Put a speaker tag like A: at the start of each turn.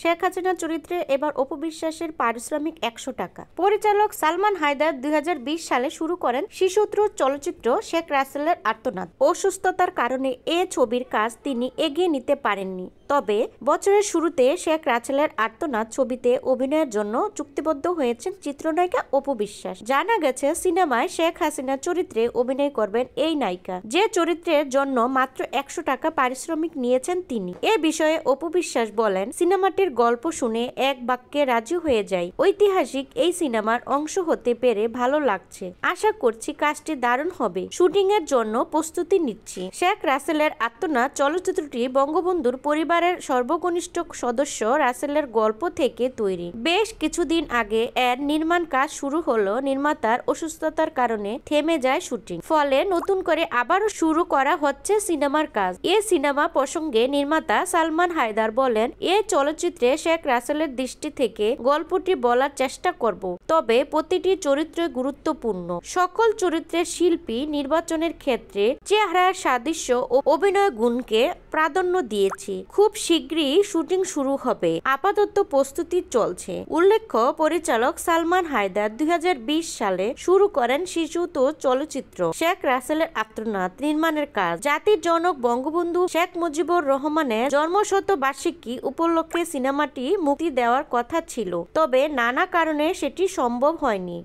A: শেখ হাসিনার চরিত্রে এবার অপবিশ্বাসের পারিশ্রমিক একশো টাকা পরিচালক সালমান হায়দার দুই সালে শুরু করেন শিশুত্র চলচ্চিত্র শেখ রাসেলের আর্তনাদ অসুস্থতার কারণে এ ছবির কাজ তিনি এগিয়ে নিতে পারেননি তবে বছরের শুরুতে শেখ রাচেলের আর্তনাথ ছবিতে অভিনয়ের জন্য চুক্তিবদ্ধ হয়েছেন চিত্রনায়িকা অপু বিশ্বাস জানা গেছে সিনেমায় শেখ হাসিনা চরিত্রে অভিনয় করবেন এই নায়িকা যে চরিত্রের জন্য মাত্র একশো টাকা পারিশ্রমিক নিয়েছেন তিনি এ বিষয়ে অপু বিশ্বাস বলেন সিনেমাটির গল্প শুনে এক বাক্যে রাজি হয়ে যায় ঐতিহাসিক এই সিনেমার অংশ হতে পেরে ভালো লাগছে আশা করছি কাজটি দারুণ হবে শুটিং এর জন্য প্রস্তুতি নিচ্ছি শেখ রাসেলের আত্মনাথ চলচ্চিত্রটি বঙ্গবন্ধুর পরিবার পরিবারের সর্বকনিষ্ঠ সদস্য রাসেলের গল্প থেকে তৈরি বেশ কিছুদিন আগে এর নির্মাণ কাজ শুরু হলো নির্মাতার অসুস্থতার কারণে থেমে যায় শুটিং ফলে নতুন করে আবারও শুরু করা হচ্ছে সিনেমার কাজ এ সিনেমা প্রসঙ্গে নির্মাতা সালমান হায়দার বলেন এ চলচ্চিত্রে শেখ রাসেলের দৃষ্টি থেকে গল্পটি বলার চেষ্টা করব তবে প্রতিটি চরিত্র গুরুত্বপূর্ণ সকল চরিত্রের শিল্পী নির্বাচনের ক্ষেত্রে চেহারার সাদৃশ্য ও অভিনয় গুণকে প্রাধান্য দিয়েছি খুব খুব শীঘ্রই শুটিং শুরু হবে আপাতত প্রস্তুতি চলছে উল্লেখ্য পরিচালক সালমান হায়দার দুই সালে শুরু করেন শিশু তো চলচ্চিত্র শেখ রাসেলের আত্মনাথ নির্মাণের কাজ জাতির জনক বঙ্গবন্ধু শেখ মুজিবুর রহমানের জন্মশত বার্ষিকী উপলক্ষে সিনেমাটি মুক্তি দেওয়ার কথা ছিল তবে নানা কারণে সেটি সম্ভব হয়নি